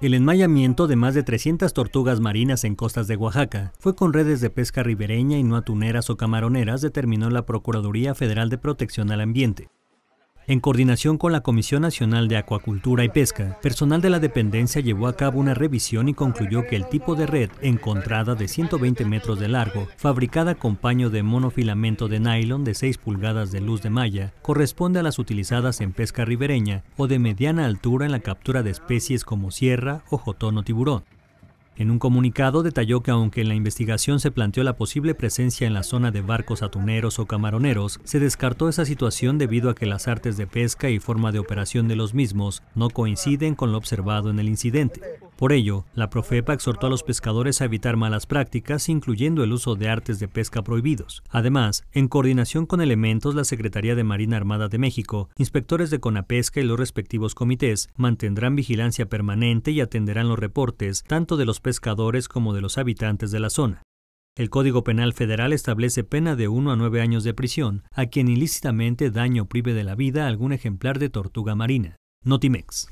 El enmayamiento de más de 300 tortugas marinas en costas de Oaxaca fue con redes de pesca ribereña y no atuneras o camaroneras, determinó la Procuraduría Federal de Protección al Ambiente. En coordinación con la Comisión Nacional de Acuacultura y Pesca, personal de la dependencia llevó a cabo una revisión y concluyó que el tipo de red encontrada de 120 metros de largo, fabricada con paño de monofilamento de nylon de 6 pulgadas de luz de malla, corresponde a las utilizadas en pesca ribereña o de mediana altura en la captura de especies como sierra, ojotón o tiburón. En un comunicado detalló que aunque en la investigación se planteó la posible presencia en la zona de barcos atuneros o camaroneros, se descartó esa situación debido a que las artes de pesca y forma de operación de los mismos no coinciden con lo observado en el incidente. Por ello, la Profepa exhortó a los pescadores a evitar malas prácticas, incluyendo el uso de artes de pesca prohibidos. Además, en coordinación con elementos, la Secretaría de Marina Armada de México, inspectores de Conapesca y los respectivos comités mantendrán vigilancia permanente y atenderán los reportes tanto de los pescadores como de los habitantes de la zona. El Código Penal Federal establece pena de 1 a 9 años de prisión a quien ilícitamente daño prive de la vida a algún ejemplar de tortuga marina. Notimex.